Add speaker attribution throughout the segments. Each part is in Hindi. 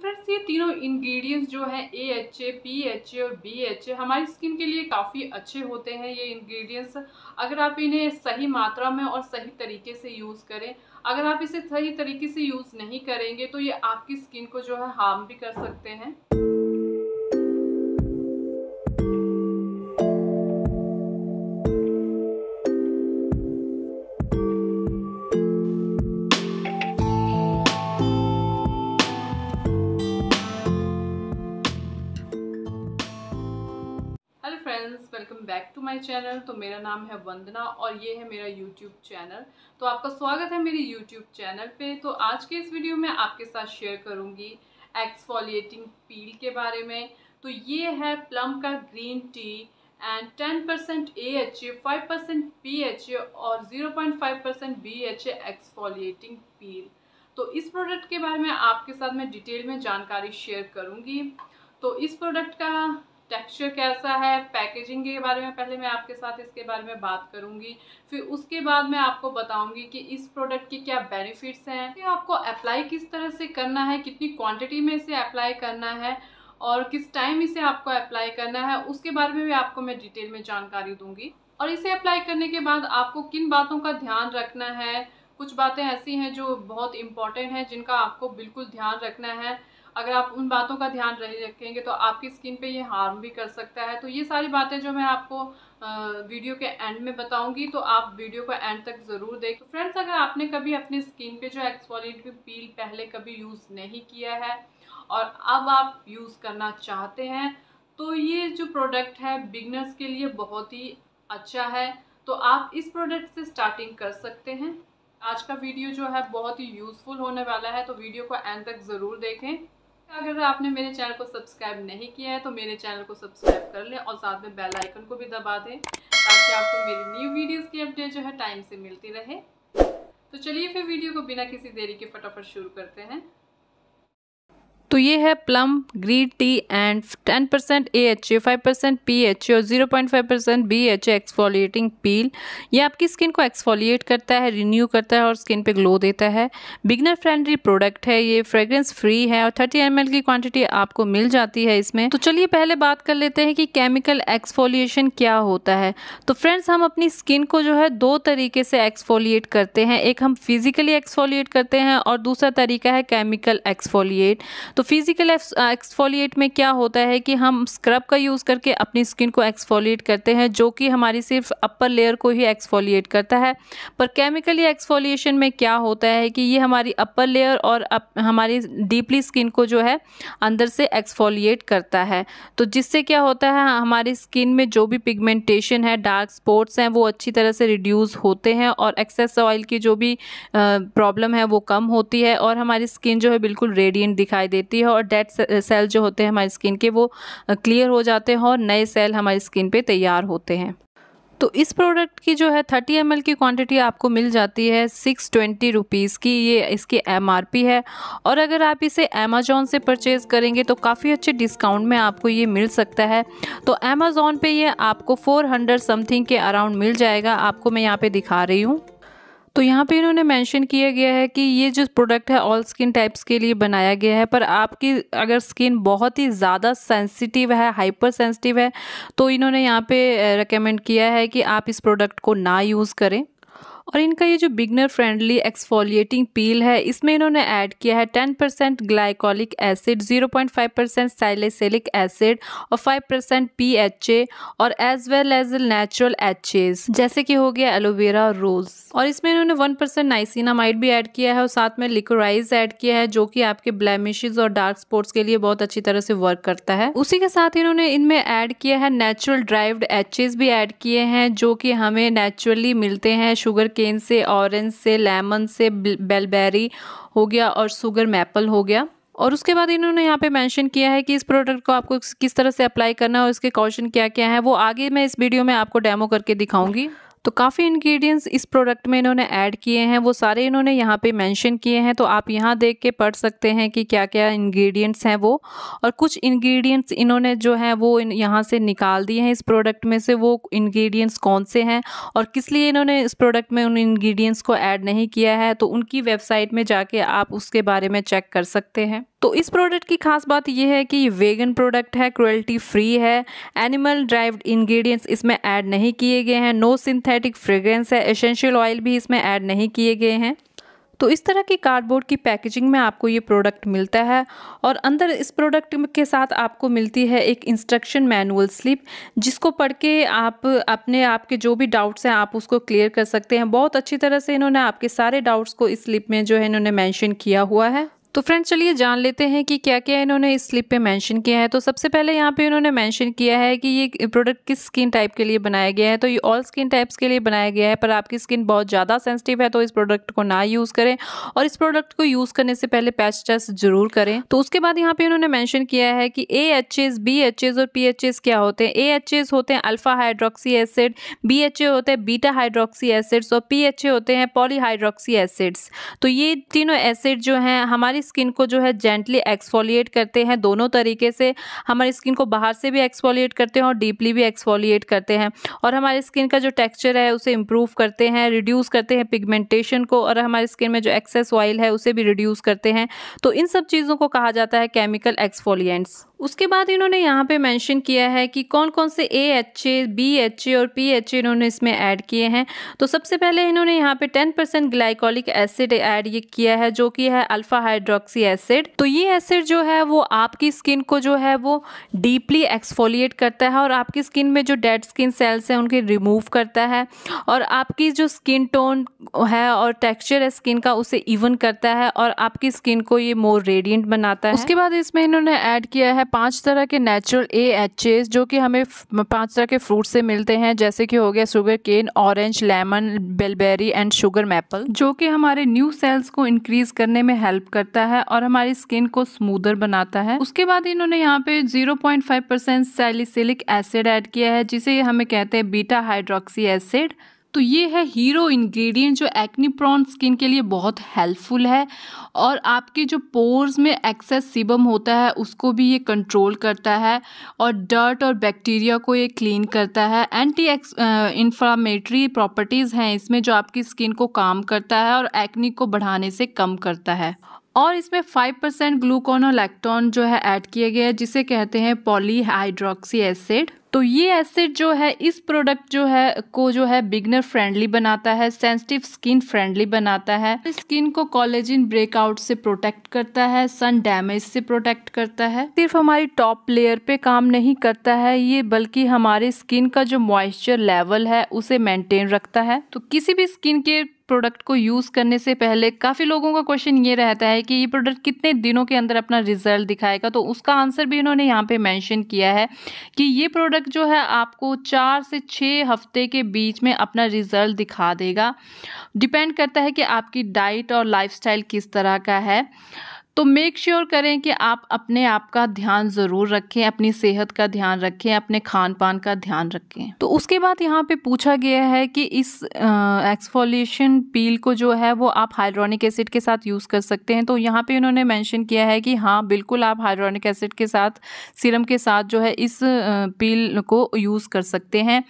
Speaker 1: फ्रेंड्स ये तीनों इंग्रेडिएंट्स जो हैं A H A P H A और बी एच ए हमारी स्किन के लिए काफ़ी अच्छे होते हैं ये इंग्रेडिएंट्स अगर आप इन्हें सही मात्रा में और सही तरीके से यूज़ करें अगर आप इसे सही तरीके से यूज़ नहीं करेंगे तो ये आपकी स्किन को जो है हार्म भी कर सकते हैं टू माय चैनल तो मेरा नाम है वंदना और ये है मेरा यूट्यूब चैनल तो आपका स्वागत है मेरे यूट्यूब चैनल पे तो आज के इस वीडियो में आपके साथ शेयर करूँगी एक्सफॉलिएटिंग पील के बारे में तो ये है प्लम का green tea and ten percent A H A five percent P H और zero point five percent B H peel तो इस प्रोडक्ट के बारे में आपके साथ मैं डिटेल में जानकारी शेयर करूँगी तो इस प्रोडक्ट का टेक्सचर कैसा है पैकेजिंग के बारे में पहले मैं आपके साथ इसके बारे में बात करूंगी फिर उसके बाद मैं आपको बताऊंगी कि इस प्रोडक्ट के क्या बेनिफिट्स हैं फिर आपको अप्लाई किस तरह से करना है कितनी क्वांटिटी में इसे अप्लाई करना है और किस टाइम इसे आपको अप्लाई करना है उसके बारे में भी आपको मैं डिटेल में जानकारी दूंगी और इसे अप्लाई करने के बाद आपको किन बातों का ध्यान रखना है कुछ बातें ऐसी हैं जो बहुत इम्पॉर्टेंट हैं जिनका आपको बिल्कुल ध्यान रखना है अगर आप उन बातों का ध्यान नहीं रखेंगे तो आपकी स्किन पे ये हार्म भी कर सकता है तो ये सारी बातें जो मैं आपको वीडियो के एंड में बताऊंगी तो आप वीडियो को एंड तक ज़रूर देखें फ्रेंड्स अगर आपने कभी अपनी स्किन पे जो एक्सफोलिएट पील पहले कभी यूज़ नहीं किया है और अब आप यूज़ करना चाहते हैं तो ये जो प्रोडक्ट है बिगनर्स के लिए बहुत ही अच्छा है तो आप इस प्रोडक्ट से स्टार्टिंग कर सकते हैं आज का वीडियो जो है बहुत ही यूज़फुल होने वाला है तो वीडियो को एंड तक ज़रूर देखें अगर आपने मेरे चैनल को सब्सक्राइब नहीं किया है तो मेरे चैनल को सब्सक्राइब कर लें और साथ में बेल आइकन को भी दबा दें ताकि आपको मेरी न्यू वीडियोस की अपडेट जो है टाइम से मिलती रहे तो चलिए फिर वीडियो को बिना किसी देरी के फटाफट शुरू करते हैं तो ये है Plum green tea and ten percent A H A five percent P H A और zero point five percent B H A exfoliating peel ये आपकी स्किन को एक्सफोलिएट करता है रिन्यू करता है और स्किन पे ग्लो देता है बिगनर फ्रेंडली प्रोडक्ट है ये फ्रेग्रेंस फ्री है और थर्टी एम की क्वान्टिटी आपको मिल जाती है इसमें तो चलिए पहले बात कर लेते हैं कि केमिकल एक्सफोलिएशन क्या होता है तो फ्रेंड्स हम अपनी स्किन को जो है दो तरीके से एक्सफोलिएट करते हैं एक हम फिजिकली एक्सफोलिएट करते हैं और दूसरा तरीका है केमिकल एक्सफोलिएट तो फिजिकल एक्सफोलिएट uh, में क्या होता है कि हम स्क्रब का यूज़ करके अपनी स्किन को एक्सफोलिएट करते हैं जो कि हमारी सिर्फ अपर लेयर को ही एक्सफोलिएट करता है पर केमिकली एक्सफोलिएशन में क्या होता है कि ये हमारी अपर लेयर और अप, हमारी डीपली स्किन को जो है अंदर से एक्सफोलिएट करता है तो जिससे क्या होता है हमारी स्किन में जो भी पिगमेंटेशन है डार्क स्पॉट्स हैं वो अच्छी तरह से रिड्यूस होते हैं और एक्सेस ऑयल की जो भी प्रॉब्लम uh, है वो कम होती है और हमारी स्किन जो है बिल्कुल रेडियंट दिखाई देती बनती है और डेड सेल जो होते हैं हमारी स्किन के वो क्लियर हो जाते हैं और नए सेल हमारी स्किन पे तैयार होते हैं तो इस प्रोडक्ट की जो है थर्टी एम की क्वांटिटी आपको मिल जाती है सिक्स ट्वेंटी रुपीज़ की ये इसकी एम है और अगर आप इसे अमेज़ोन से परचेज़ करेंगे तो काफ़ी अच्छे डिस्काउंट में आपको ये मिल सकता है तो अमेज़ोन पे ये आपको फोर हंड्रेड समथिंग के अराउंड मिल जाएगा आपको मैं यहाँ पे दिखा रही हूँ तो यहाँ पे इन्होंने मेंशन किया गया है कि ये जो प्रोडक्ट है ऑल स्किन टाइप्स के लिए बनाया गया है पर आपकी अगर स्किन बहुत ही ज़्यादा सेंसिटिव है हाइपर सेंसिटिव है तो इन्होंने यहाँ पे रिकमेंड किया है कि आप इस प्रोडक्ट को ना यूज़ करें और इनका ये जो बिगनर फ्रेंडली एक्सफोलिएटिंग पील है इसमें इन्होंने ऐड किया है ten percent glycolic acid zero point five percent salicylic acid और 5% परसेंट पी एच ए और as well as natural H as जैसे कि हो गया एलोवेरा और रोज और इसमें इन्होंने वन परसेंट नाइसिनामाइड भी ऐड किया है और साथ में लिक्वराइज ऐड किया है जो कि आपके ब्लैमिशेज और डार्क स्पॉट्स के लिए बहुत अच्छी तरह से वर्क करता है उसी के साथ इन्होंने इनमें ऐड किया है नेचुरल ड्राइव्ड एचेज भी ऐड किए हैं जो कि हमें नेचुरली मिलते हैं शुगर के केन से ऑरेंज से लेमन से बेलबेरी हो गया और शुगर मैपल हो गया और उसके बाद इन्होंने यहाँ पे मेंशन किया है कि इस प्रोडक्ट को आपको किस तरह से अप्लाई करना है और इसके कॉशन क्या क्या है वो आगे मैं इस वीडियो में आपको डेमो करके दिखाऊंगी तो काफ़ी इंग्रेडिएंट्स इस प्रोडक्ट में इन्होंने ऐड किए हैं वो सारे इन्होंने यहाँ पे मेंशन किए हैं तो आप यहाँ देख के पढ़ सकते हैं कि क्या क्या इंग्रेडिएंट्स हैं वो और कुछ इंग्रेडिएंट्स इन्होंने जो है वो यहाँ से निकाल दिए हैं इस प्रोडक्ट में से वो इंग्रेडिएंट्स कौन से हैं और किस लिए इन्होंने इस प्रोडक्ट में उन इंग्रेडिएंट्स को ऐड नहीं किया है तो उनकी वेबसाइट में जाके आप उसके बारे में चेक कर सकते हैं तो इस प्रोडक्ट की खास बात यह है कि ये वेगन प्रोडक्ट है क्रुएल्टी फ्री है एनिमल ड्राइव्ड इंग्रेडिएंट्स इसमें ऐड नहीं किए गए हैं नो सिंथेटिक फ्रेग्रेंस है एसेंशियल ऑयल भी इसमें ऐड नहीं किए गए हैं तो इस तरह की कार्डबोर्ड की पैकेजिंग में आपको ये प्रोडक्ट मिलता है और अंदर इस प्रोडक्ट के साथ आपको मिलती है एक इंस्ट्रक्शन मैनुअल स्लिप जिसको पढ़ के आप अपने आपके जो भी डाउट्स हैं आप उसको क्लियर कर सकते हैं बहुत अच्छी तरह से इन्होंने आपके सारे डाउट्स को इस स्लिप में जो है इन्होंने मैंशन किया हुआ है तो फ्रेंड्स चलिए जान लेते हैं कि क्या क्या इन्होंने इस स्लिप पे मेंशन किया है तो सबसे पहले यहाँ पे इन्होंने मेंशन किया है कि ये प्रोडक्ट किस स्किन टाइप के लिए बनाया गया है तो ये ऑल स्किन टाइप्स के लिए बनाया गया है पर आपकी स्किन बहुत ज़्यादा सेंसिटिव है तो इस प्रोडक्ट को ना यूज़ करें और इस प्रोडक्ट को यूज़ करने से पहले पैच टेस्ट जरूर करें तो उसके बाद यहाँ पर इन्होंने मैंशन किया है कि A H S B H S और पी एच एस क्या होते हैं ए एच एस होते हैं alpha hydroxy acid B H A होते हैं बीटा हाइड्रोक्सी एसिड्स और पी एच ए होते हैं पॉलीहाइड्रोक्सी एसिड्स तो ये तीनों एसिड जो हैं हमारी हमारी स्किन को जो है जेंटली एक्सफोलिएट करते हैं दोनों तरीके से हमारी स्किन को बाहर से भी एक्सफोलिएट करते हैं और डीपली भी एक्सफोलिएट करते हैं और हमारी स्किन का जो टेक्स्चर है उसे इम्प्रूव करते हैं रिड्यूस करते हैं पिगमेंटेशन को और हमारी स्किन में जो एक्सेस ऑयल है उसे भी रिड्यूस करते हैं तो इन सब चीज़ों को कहा जाता है केमिकल एक्सफोलियंट्स उसके बाद इन्होंने यहाँ पे मेंशन किया है कि कौन कौन से A H A B H A और पी एच ए इन्होंने इसमें ऐड किए हैं तो सबसे पहले इन्होंने यहाँ पे 10 परसेंट ग्लाइकोलिक एसिड ऐड ये किया है जो कि है अल्फा हाइड्रो हाइड्रोक्सी एसिड तो ये एसिड जो है वो आपकी स्किन को जो है वो डीपली एक्सफोलिएट करता है और आपकी स्किन में जो डेड स्किन सेल्स हैं उनके रिमूव करता है और आपकी जो स्किन टोन है और टेक्सचर है स्किन का उसे इवन करता है और आपकी स्किन को ये मोर रेडियंट बनाता है उसके बाद इसमें इन्होंने ऐड किया है पांच तरह के नेचुरल ए एच जो कि हमें पांच तरह के फ्रूट से मिलते हैं जैसे कि हो गया sugar cane orange lemon bilberry and sugar maple जो कि हमारे न्यू सेल्स को इंक्रीज करने में हेल्प करता है करता है और हमारी स्किन को स्मूदर बनाता है उसके बाद इन्होंने यहाँ पे 0.5 परसेंट सैलिसिलिक एसिड ऐड किया है जिसे हमें कहते हैं बीटा हाइड्रोक्सी एसिड तो ये है हीरो इंग्रेडिएंट जो एक्नी प्रॉन स्किन के लिए बहुत हेल्पफुल है और आपके जो पोर्स में एक्सेस सीबम होता है उसको भी ये कंट्रोल करता है और डर्ट और बैक्टीरिया को ये क्लीन करता है एंटी एक्स इन्फ्लामेटरी प्रॉपर्टीज़ हैं इसमें जो आपकी स्किन को काम करता है और एक्नी को बढ़ाने से कम करता है और इसमें 5% परसेंट ग्लूकोनोलैक्टॉन जो है ऐड किए गए हैं जिसे कहते हैं पॉलीहाइड्रोक्सी एसिड तो ये एसिड जो है इस प्रोडक्ट जो है को जो है बिगनर फ्रेंडली बनाता है सेंसिटिव स्किन फ्रेंडली बनाता है स्किन को कॉलेजिन ब्रेकआउट से प्रोटेक्ट करता है सन डैमेज से प्रोटेक्ट करता है सिर्फ हमारी टॉप लेयर पे काम नहीं करता है ये बल्कि हमारे स्किन का जो मॉइस्चर लेवल है उसे मेंटेन रखता है तो किसी भी स्किन के प्रोडक्ट को यूज़ करने से पहले काफ़ी लोगों का क्वेश्चन ये रहता है कि ये प्रोडक्ट कितने दिनों के अंदर अपना रिजल्ट दिखाएगा तो उसका आंसर भी इन्होंने यहाँ पे मेंशन किया है कि ये प्रोडक्ट तक जो है आपको चार से छः हफ्ते के बीच में अपना रिज़ल्ट दिखा देगा डिपेंड करता है कि आपकी डाइट और लाइफस्टाइल किस तरह का है तो मेक श्योर sure करें कि आप अपने आप का ध्यान ज़रूर रखें अपनी सेहत का ध्यान रखें अपने खान पान का ध्यान रखें तो उसके बाद यहाँ पे पूछा गया है कि इस एक्सफोलिएशन पील को जो है वो आप हाइड्रोनिक एसिड के साथ यूज़ कर सकते हैं तो यहाँ पे उन्होंने मेंशन किया है कि हाँ बिल्कुल आप हाइड्रोनिक एसिड के साथ सीरम के साथ जो है इस पील को यूज़ कर सकते हैं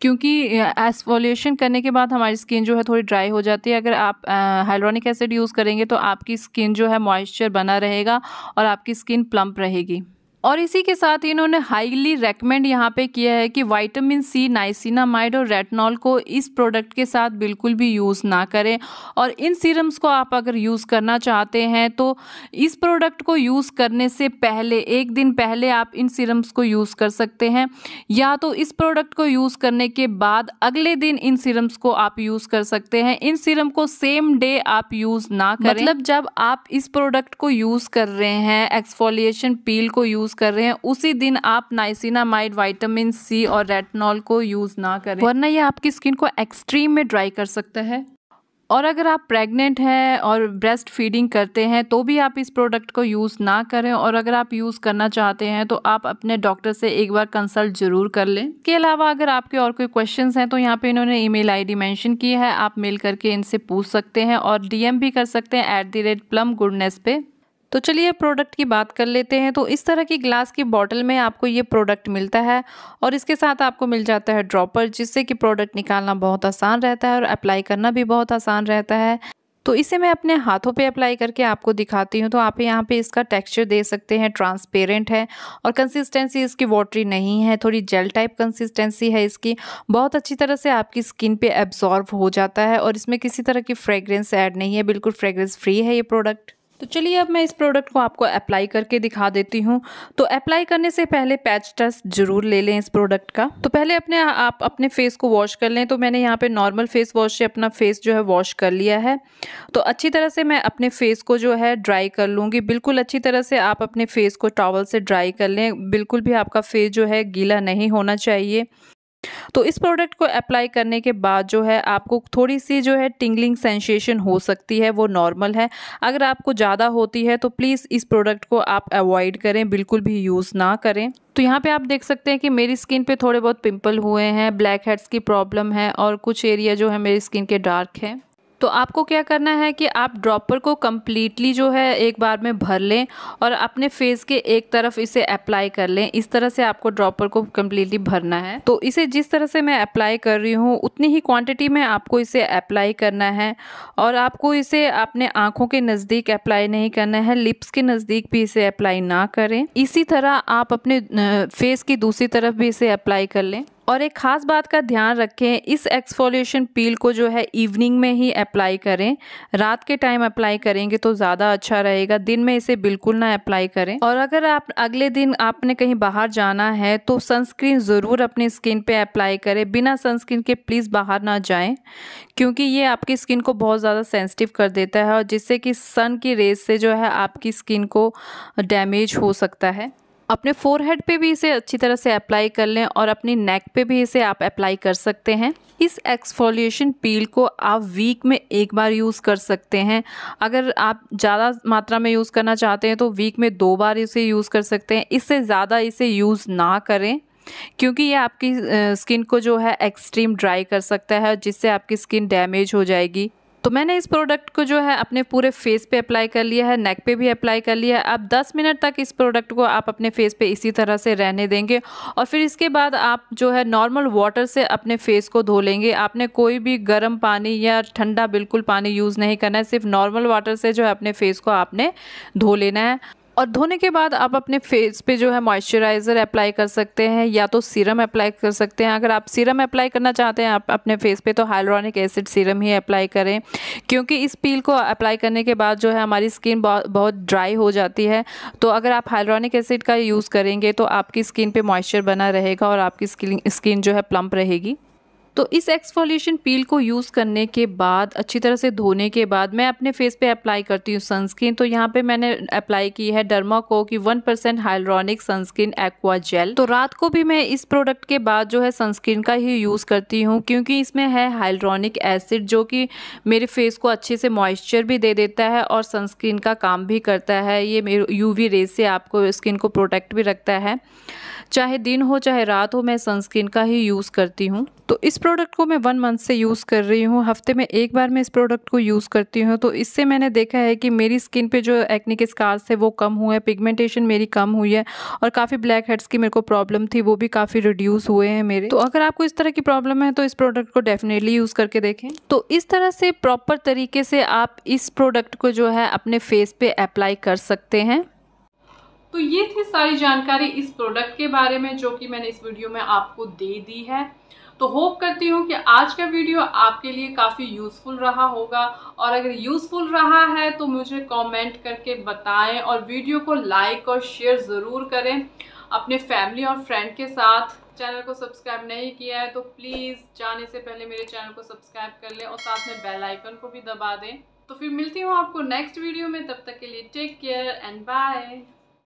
Speaker 1: क्योंकि एक्सफोलिएशन करने के बाद हमारी स्किन जो है थोड़ी ड्राई हो जाती है अगर आप हाइड्रोनिक एसिड यूज़ करेंगे तो आपकी स्किन जो है मॉइस्चर मॉइस्चर बना रहेगा और आपकी स्किन प्लम्प रहेगी और इसी के साथ इन्होंने हाईली रेकमेंड यहाँ पे किया है कि वाइटामिन सी नाइसिनामाइड और रेटनॉल को इस प्रोडक्ट के साथ बिल्कुल भी यूज़ ना करें और इन सीरम्स को आप अगर यूज़ करना चाहते हैं तो इस प्रोडक्ट को यूज़ करने से पहले एक दिन पहले आप इन सीरम्स को यूज़ कर सकते हैं या तो इस प्रोडक्ट को यूज़ करने के बाद अगले दिन इन सीरम्स को आप यूज़ कर सकते हैं इन सीरम को सेम डे आप यूज़ ना करें मतलब जब आप इस प्रोडक्ट को यूज़ कर रहे हैं एक्सफोलिएशन पील को यूज़ यूज़ कर रहे हैं उसी दिन आप नाइसिनामाइड वाइटामिन सी और रेटनॉल को यूज़ ना करें वरना ये आपकी स्किन को एक्सट्रीम में ड्राई कर सकता है और अगर आप प्रेग्नेंट हैं और ब्रेस्ट फीडिंग करते हैं तो भी आप इस प्रोडक्ट को यूज़ ना करें और अगर आप यूज़ करना चाहते हैं तो आप अपने डॉक्टर से एक बार कंसल्ट ज़रूर कर लें इसके अलावा अगर आपके और कोई क्वेश्चन हैं तो यहाँ पे इन्होंने ईमेल आईडी मेंशन की है आप मेल करके इनसे पूछ सकते हैं और डीएम भी कर सकते हैं ऐट रेट प्लम गुडनेस पे तो चलिए प्रोडक्ट की बात कर लेते हैं तो इस तरह की ग्लास की बॉटल में आपको ये प्रोडक्ट मिलता है और इसके साथ आपको मिल जाता है ड्रॉपर जिससे कि प्रोडक्ट निकालना बहुत आसान रहता है और अप्लाई करना भी बहुत आसान रहता है तो इसे मैं अपने हाथों पे अप्लाई करके आपको दिखाती हूँ तो आप यहाँ पे इसका टेक्सचर दे सकते हैं ट्रांसपेरेंट है और कंसिस्टेंसी इसकी वाटरी नहीं है थोड़ी जेल टाइप कंसिस्टेंसी है इसकी बहुत अच्छी तरह से आपकी स्किन पे एब्जॉर्व हो जाता है और इसमें किसी तरह की फ्रेगरेंस ऐड नहीं है बिल्कुल फ्रेगरेंस फ्री है ये प्रोडक्ट तो चलिए अब मैं इस प्रोडक्ट को आपको अप्लाई करके दिखा देती हूँ तो अप्लाई करने से पहले पैच टेस्ट जरूर ले लें इस प्रोडक्ट का तो पहले अपने आप अपने फेस को वॉश कर लें तो मैंने यहाँ पे नॉर्मल फेस वॉश से अपना फेस जो है वॉश कर लिया है तो अच्छी तरह से मैं अपने फेस को जो है ड्राई कर लूँगी बिल्कुल अच्छी तरह से आप अपने फेस को टॉवल से ड्राई कर लें बिल्कुल भी आपका फेस जो है गीला नहीं होना चाहिए तो इस प्रोडक्ट को अप्लाई करने के बाद जो है आपको थोड़ी सी जो है टिंगलिंग सेंसेशन हो सकती है वो नॉर्मल है अगर आपको ज़्यादा होती है तो प्लीज़ इस प्रोडक्ट को आप अवॉइड करें बिल्कुल भी यूज़ ना करें तो यहाँ पे आप देख सकते हैं कि मेरी स्किन पे थोड़े बहुत पिंपल हुए हैं ब्लैक हेड्स की प्रॉब्लम है और कुछ एरिया जो है मेरी स्किन के डार्क है तो आपको क्या करना है कि आप ड्रॉपर को कम्प्लीटली जो है एक बार में भर लें और अपने फेस के एक तरफ इसे अप्लाई कर लें इस तरह से आपको ड्रॉपर को कम्प्लीटली भरना है तो इसे जिस तरह से मैं अप्लाई कर रही हूँ उतनी ही क्वांटिटी में आपको इसे अप्लाई करना है और आपको इसे अपने आँखों के नज़दीक अप्लाई नहीं करना है लिप्स के नज़दीक भी इसे अप्लाई ना करें इसी तरह आप अपने फेस की दूसरी तरफ भी इसे अप्लाई कर लें और एक ख़ास बात का ध्यान रखें इस एक्सफोलिएशन पील को जो है इवनिंग में ही अप्लाई करें रात के टाइम अप्लाई करेंगे तो ज़्यादा अच्छा रहेगा दिन में इसे बिल्कुल ना अप्लाई करें और अगर आप अगले दिन आपने कहीं बाहर जाना है तो सनस्क्रीन ज़रूर अपनी स्किन पे अप्लाई करें बिना सनस्क्रीन के प्लीज़ बाहर ना जाएँ क्योंकि ये आपकी स्किन को बहुत ज़्यादा सेंसिटिव कर देता है और जिससे कि सन की रेज से जो है आपकी स्किन को डैमेज हो सकता है अपने फोरहेड पे भी इसे अच्छी तरह से अप्लाई कर लें और अपनी नेक पे भी इसे आप अप्लाई कर सकते हैं इस एक्सफोलिएशन पील को आप वीक में एक बार यूज़ कर सकते हैं अगर आप ज़्यादा मात्रा में यूज़ करना चाहते हैं तो वीक में दो बार इसे यूज़ कर सकते हैं इससे ज़्यादा इसे यूज़ ना करें क्योंकि ये आपकी स्किन को जो है एक्सट्रीम ड्राई कर सकता है जिससे आपकी स्किन डैमेज हो जाएगी तो मैंने इस प्रोडक्ट को जो है अपने पूरे फेस पे अप्लाई कर लिया है नेक पे भी अप्लाई कर लिया है आप 10 मिनट तक इस प्रोडक्ट को आप अपने फेस पे इसी तरह से रहने देंगे और फिर इसके बाद आप जो है नॉर्मल वाटर से अपने फेस को धो लेंगे आपने कोई भी गर्म पानी या ठंडा बिल्कुल पानी यूज़ नहीं करना है सिर्फ नॉर्मल वाटर से जो है अपने फेस को आपने धो लेना है और धोने के बाद आप अपने फेस पे जो है मॉइस्चराइज़र अप्लाई कर सकते हैं या तो सीरम अप्लाई कर सकते हैं अगर आप सीरम अप्लाई करना चाहते हैं आप अपने फेस पे तो हाइलोनिक एसिड सीरम ही अप्लाई करें क्योंकि इस पील को अप्लाई करने के बाद जो है हमारी स्किन बहुत बहुत ड्राई हो जाती है तो अगर आप हाइलोनिक एसिड का यूज़ करेंगे तो आपकी स्किन पर मॉइस्चर बना रहेगा और आपकी स्किन स्किन जो है प्लम्प रहेगी तो इस एक्सफोलिएशन पील को यूज़ करने के बाद अच्छी तरह से धोने के बाद मैं अपने फेस पे अप्लाई करती हूँ सनस्क्रीन तो यहाँ पे मैंने अप्लाई की है डर्माको की one percent hyaluronic sunscreen aqua gel तो रात को भी मैं इस प्रोडक्ट के बाद जो है सनस्क्रीन का ही यूज़ करती हूँ क्योंकि इसमें है हाइलरॉनिक एसिड जो कि मेरे फेस को अच्छे से मॉइस्चर भी दे देता है और सनस्क्रीन का काम भी करता है ये मेरे यू रेज से आपको स्किन को प्रोटेक्ट भी रखता है चाहे दिन हो चाहे रात हो मैं सनस्क्रीन का ही यूज़ करती हूँ तो इस प्रोडक्ट को मैं वन मंथ से यूज़ कर रही हूँ हफ्ते में एक बार मैं इस प्रोडक्ट को यूज़ करती हूँ तो इससे मैंने देखा है कि मेरी स्किन पे जो एक्निक स्कार्स है वो कम हुए हैं पिगमेंटेशन मेरी कम हुई है और काफ़ी ब्लैक हेड्स की मेरे को प्रॉब्लम थी वो भी काफ़ी रिड्यूस हुए हैं मेरे तो अगर आपको इस तरह की प्रॉब्लम है तो इस प्रोडक्ट को डेफिनेटली यूज़ करके देखें तो इस तरह से प्रॉपर तरीके से आप इस प्रोडक्ट को जो है अपने फेस पर अप्लाई कर सकते हैं तो ये थी सारी जानकारी इस प्रोडक्ट के बारे में जो कि मैंने इस वीडियो में आपको दे दी है तो होप करती हूँ कि आज का वीडियो आपके लिए काफ़ी यूज़फुल रहा होगा और अगर यूज़फुल रहा है तो मुझे कमेंट करके बताएं और वीडियो को लाइक और शेयर ज़रूर करें अपने फैमिली और फ्रेंड के साथ चैनल को सब्सक्राइब नहीं किया है तो प्लीज़ जाने से पहले मेरे चैनल को सब्सक्राइब कर लें और साथ में बेलाइकन को भी दबा दें तो फिर मिलती हूँ आपको नेक्स्ट वीडियो में तब तक के लिए टेक केयर एंड बाय